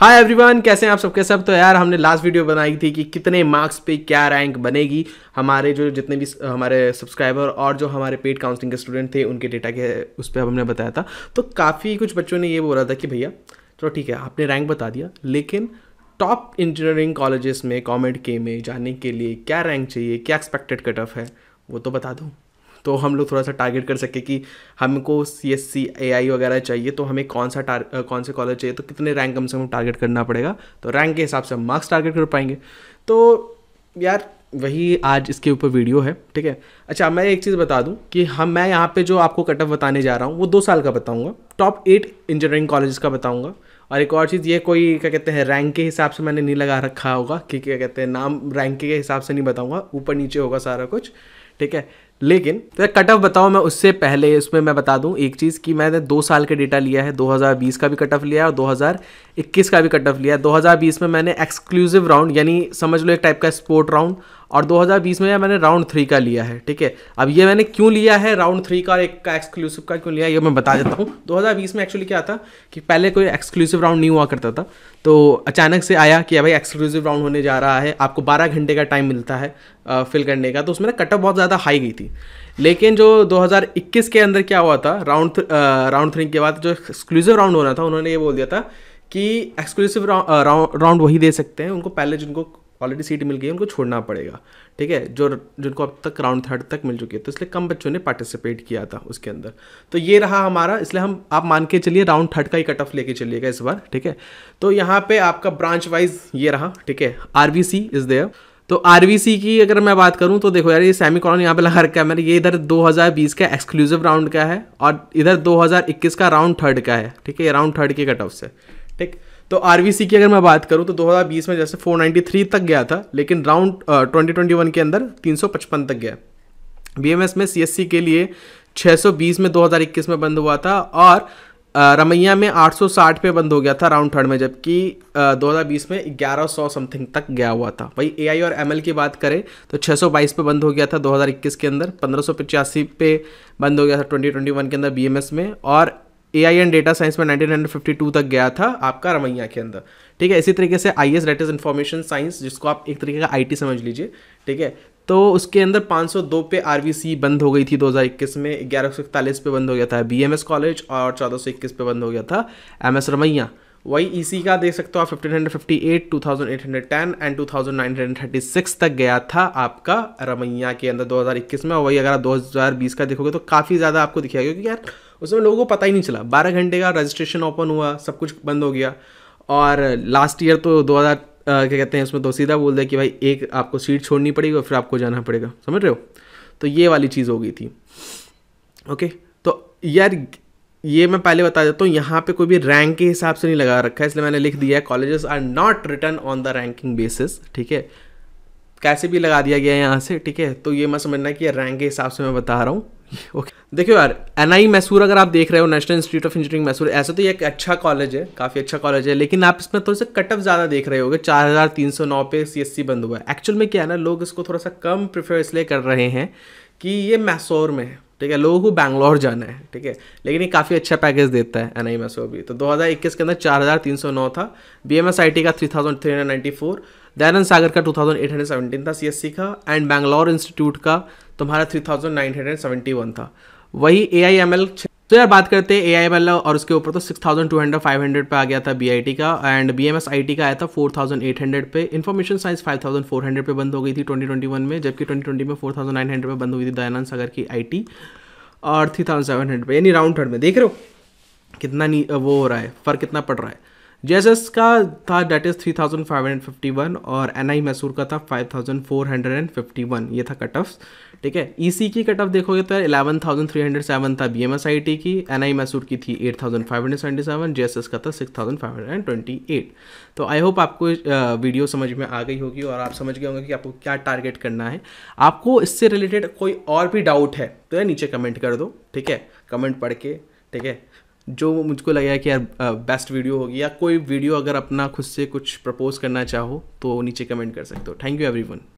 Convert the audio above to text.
hi everyone कैसे हैं आप सबके सब तो यार हमने लास्ट वीडियो बनाई थी कि कितने मार्क्स पे क्या रैंक बनेगी हमारे जो जितने भी हमारे सब्सक्राइबर और जो हमारे पेड काउंसलिंग के स्टूडेंट थे उनके डेटा के उस पर हमने बताया था तो काफ़ी कुछ बच्चों ने ये बोला था कि भैया चलो ठीक है आपने रैंक बता दिया लेकिन टॉप इंजीनियरिंग कॉलेजेस में कॉमेंट के में जाने के लिए क्या रैंक चाहिए क्या एक्सपेक्टेड कट ऑफ है वो तो बता दूँ तो हम लोग थोड़ा सा टारगेट कर सके कि हमको सी एस सी ए आई वगैरह चाहिए तो हमें कौन सा टार कौन से कॉलेज चाहिए तो कितने रैंक कम से कम टारगेट करना पड़ेगा तो रैंक के हिसाब से हम मार्क्स टारगेट कर पाएंगे तो यार वही आज इसके ऊपर वीडियो है ठीक है अच्छा मैं एक चीज़ बता दूं कि हम मैं यहाँ पे जो आपको कटअप बताने जा रहा हूँ वो दो साल का बताऊँगा टॉप एट इंजीनियरिंग कॉलेज का बताऊँगा और एक और चीज़ ये कोई क्या कहते हैं रैंक के हिसाब से मैंने नहीं लगा रखा होगा कि क्या कहते हैं नाम रैंक के हिसाब से नहीं बताऊँगा ऊपर नीचे होगा सारा कुछ ठीक है लेकिन तो कट ऑफ बताओ मैं उससे पहले उसमें मैं बता दूं एक चीज़ कि मैंने दो साल का डेटा लिया है 2020 का भी कट ऑफ लिया है और 2021 का भी कट ऑफ लिया है 2020 में मैंने एक्सक्लूसिव राउंड यानी समझ लो एक टाइप का स्पोर्ट राउंड और 2020 में मैंने राउंड थ्री का लिया है ठीक है अब ये मैंने क्यों लिया है राउंड थ्री का और एक का एक्सक्लूसिव का क्यों लिया ये मैं बता देता हूँ 2020 में एक्चुअली क्या था कि पहले कोई एक्सक्लूसिव राउंड नहीं हुआ करता था तो अचानक से आया कि भाई एक्सक्लूसिव राउंड होने जा रहा है आपको बारह घंटे का टाइम मिलता है फिल करने का तो उसमें ना कटअप बहुत ज़्यादा हाई गई थी लेकिन जो 2021 के अंदर क्या हुआ था राउंड राउंड थ्री के बाद जो एक्सक्लूसिव राउंड होना था उन्होंने ये बोल दिया था कि एक्सक्लूसिव राउंड वही दे सकते हैं उनको पहले जिनको ऑलरेडी सीट मिल गई उनको छोड़ना पड़ेगा ठीक है जो जिनको अब तक राउंड थर्ड तक मिल चुकी है तो इसलिए कम बच्चों ने पार्टिसिपेट किया था उसके अंदर तो ये रहा हमारा इसलिए हम आप मान के चलिए राउंड थर्ड का ही कट ऑफ लेके चलिएगा इस बार ठीक है तो यहाँ पे आपका ब्रांच वाइज ये रहा ठीक है R V C is there तो आर वी सी की अगर मैं बात करूँ तो देखो यार ये सेमी कॉलोन यहाँ पे लगा रखा है मैंने ये इधर 2020 का एक्सक्लूसिव राउंड का है और इधर 2021 का राउंड थर्ड का है ठीक है ये राउंड थर्ड के कट ऑफ से ठीक तो आर की अगर मैं बात करूँ तो 2020 में जैसे 493 तक गया था लेकिन राउंड ट्वेंटी ट्वेंटी वन के अंदर 355 तक गया बी में सी के लिए 620 में 2021 में बंद हुआ था और रमैया में 860 पे बंद हो गया था राउंड थर्ड में जबकि 2020 में 1100 समथिंग तक गया हुआ था वही ए और एमएल की बात करें तो 622 पे बंद हो गया था 2021 के अंदर पंद्रह पे बंद हो गया था 2021 के अंदर बी में और A I and data science में 1952 तक गया था आपका रमैया के अंदर ठीक है इसी तरीके से I S that is information science जिसको आप एक तरीके का आई टी समझ लीजिए ठीक है तो उसके अंदर 502 पे आर बंद हो गई थी 2021 में ग्यारह सौ इकतालीस पे बंद हो गया था बी एम एस कॉलेज और चौदह सौ इक्कीस पे बंद हो गया था एम एस रमैया वही इसी e का देख सकते हो आप 1558, 2810 एंड 2936 तक गया था आपका रमैया के अंदर 2021 में और वही अगर आप 2020 का देखोगे तो काफ़ी ज़्यादा आपको दिखेगा क्योंकि यार उसमें लोगों को पता ही नहीं चला 12 घंटे का रजिस्ट्रेशन ओपन हुआ सब कुछ बंद हो गया और लास्ट ईयर तो 2000 क्या कहते हैं उसमें तो सीधा बोल दिया कि भाई एक आपको सीट छोड़नी पड़ेगी और फिर आपको जाना पड़ेगा समझ रहे हो तो ये वाली चीज़ हो गई थी ओके तो यार ये मैं पहले बता देता हूँ यहाँ पे कोई भी रैंक के हिसाब से नहीं लगा रखा है इसलिए मैंने लिख दिया है colleges are not written on the ranking basis ठीक है कैसे भी लगा दिया गया है यहाँ से ठीक है तो ये मैं समझना कि रैंक के हिसाब से मैं बता रहा हूँ ओके देखियो यार एन आई मैसूर अगर आप देख रहे हो national institute of engineering Mysore ऐसे तो ये एक अच्छा कॉलेज है काफ़ी अच्छा कॉलेज है लेकिन आप इसमें थोड़े से कट ऑफ ज़्यादा देख रहे हो चार हज़ार तीन सौ नौ पे सी एस सी बंद हुआ है एक्चुअल में क्या है ना लोग इसको थोड़ा सा कम प्रेफर इसलिए कर रहे हैं कि ये मैसूर में है ठीक है लोगों को बैंगलोर जाना है ठीक है लेकिन ये काफ़ी अच्छा पैकेज देता है एन आई एम भी तो 2021 के अंदर 4,309 था B M S I T का 3,394 दयानंद सागर का 2,817 था सी का एंड बैंगलोर इंस्टीट्यूट का तुम्हारा 3,971 था वही ए आई एम एल तो यार बात करते हैं ए आई वाला और उसके ऊपर तो six thousand two hundred five hundred पर आ गया था बी आई टी का and B M S I T का आया था फोर एट पे information science five thousand four hundred पे बंद हो गई थी ट्वेंटी ट्वेंटी वन में जबकि ट्वेंटी ट्वेंटी में फोर थाउजेंड नाइन बंद हुई थी दयानंद सागर की आई टी और थ्री सेवन हंड्रेड पे यानी राउंड थर्ड में देख रहे हो कितना वो हो रहा है फ़र्क कितना पड़ रहा है जेजस का था that is three thousand five hundred fifty one और एन आई मैसूर का था five thousand four hundred and fifty one ये था कट ऑफ ठीक है ई e सी की कट ऑफ देखोगे तो eleven thousand three hundred seven था B M S I T की एन आई मैसूर की थी eight thousand five hundred seventy seven J S S का था six thousand five hundred and twenty eight तो आई होप आपको वीडियो समझ में आ गई होगी और आप समझ गए होंगे कि आपको क्या टारगेट करना है आपको इससे रिलेटेड कोई और भी डाउट है तो यह नीचे कमेंट कर दो ठीक है कमेंट पढ़ के ठीक है जो मुझको लगा कि यार बेस्ट वीडियो होगी या कोई वीडियो अगर अपना खुद से कुछ प्रपोज करना चाहो तो नीचे कमेंट कर सकते हो थैंक यू एवरीवन